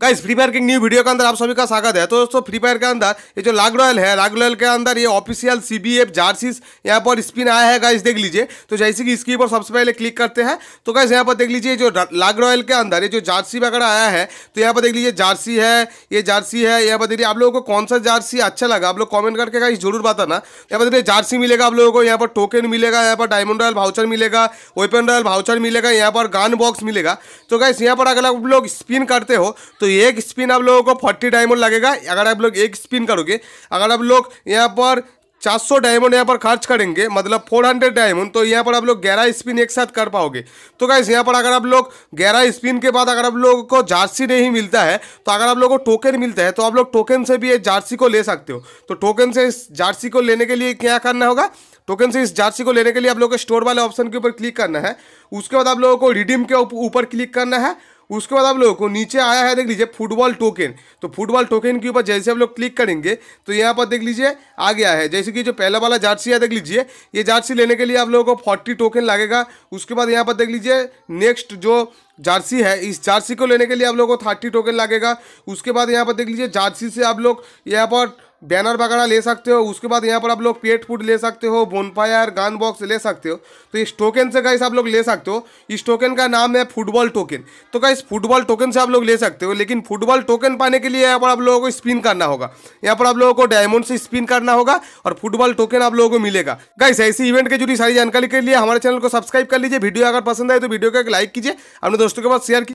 guys Free Fire की new video के अंदर आप सभी का स्वागत है तो दोस्तों फ्री फायर के अंदर ये जो लाग रॉयल है लाग रॉयल के अंदर ये official C B F jerseys यहाँ पर स्पिन आया है गाइस देख लीजिए तो जैसे कि इसके ऊपर सबसे पहले क्लिक करते हैं तो गाइस यहाँ पर देख लीजिए जो लाग रॉयल के अंदर ये जो जार्सी वगैरह आया है तो यहाँ पर देख लीजिए जार्सी है ये जार्सी है यहाँ पर देखिए आप लोगों को कौन सा जार्सी अच्छा लगा आप लोग कॉमेंट करके गाइस जरूर बताना यहाँ पर देखिए जार्सी मिलेगा आप लोगों को यहाँ पर टोकन मिलेगा यहाँ पर डायमंड रॉयल भाउचर मिलेगा वेपन रॉयल भाउचर मिलेगा यहाँ पर गान बॉक्स मिलेगा तो गाइस यहाँ पर अगर आप लोग स्पिन करते हो तो एक स्पिन आप लोगों को फोर्टी डायमंड लगेगा अगर आप लोग एक स्पिन करोगे अगर आप लोग यहाँ पर 400 डायमंड यहाँ पर खर्च करेंगे मतलब 400 डायमंड तो यहाँ पर आप लोग 11 स्पिन एक साथ कर पाओगे तो गाइस यहाँ पर अगर आप लोग 11 स्पिन के बाद अगर आप लोगों को जार्सी नहीं मिलता है तो अगर आप लोगों को टोकन मिलता है तो आप लोग टोकन से भी ये जार्सी को ले सकते हो तो टोकन से इस जार्सी को लेने के लिए क्या करना होगा टोकन से इस जार्सी को लेने के लिए आप लोगों को स्टोर वाले ऑप्शन के ऊपर क्लिक करना है उसके बाद आप लोगों को रिडीम के ऊपर क्लिक करना है उसके बाद आप लोगों को नीचे आया है देख लीजिए फुटबॉल टोकन तो फुटबॉल टोकन के ऊपर जैसे आप लोग क्लिक करेंगे तो यहाँ पर देख लीजिए आ गया है जैसे कि जो पहला वाला जार्सी है देख लीजिए ये जार्सी लेने के लिए आप लोगों को फोर्टी टोकन लगेगा उसके बाद यहाँ पर देख लीजिए नेक्स्ट जो जार्सी है इस जार्सी को लेने के लिए आप लोगों को थर्टी टोकन लगेगा उसके बाद यहाँ पर देख लीजिए जार्सी से आप लोग यहाँ पर बैनर वगैरह ले सकते हो उसके बाद यहाँ पर आप लोग पेट फूड ले सकते हो बोनफायर गन बॉक्स ले सकते हो तो इस टोकन से गाइस आप लोग ले सकते हो इस टोकन का नाम है फुटबॉल टोकन तो गाइस फुटबॉल टोकन से आप लोग ले सकते हो लेकिन फुटबॉल टोकन पाने के लिए यहाँ पर आप लोगों को स्पिन करना होगा यहाँ पर आप लोगों को डायमंड से स्पिन करना होगा और फुटबॉल टोकन आप लोगों को मिलेगा गाइस ऐसी इवेंट के जुड़ी सारी जानकारी के लिए हमारे चैनल को सब्सक्राइब कर लीजिए वीडियो अगर पसंद आए तो वीडियो को एक लाइक कीजिए अपने दोस्तों के पास शेयर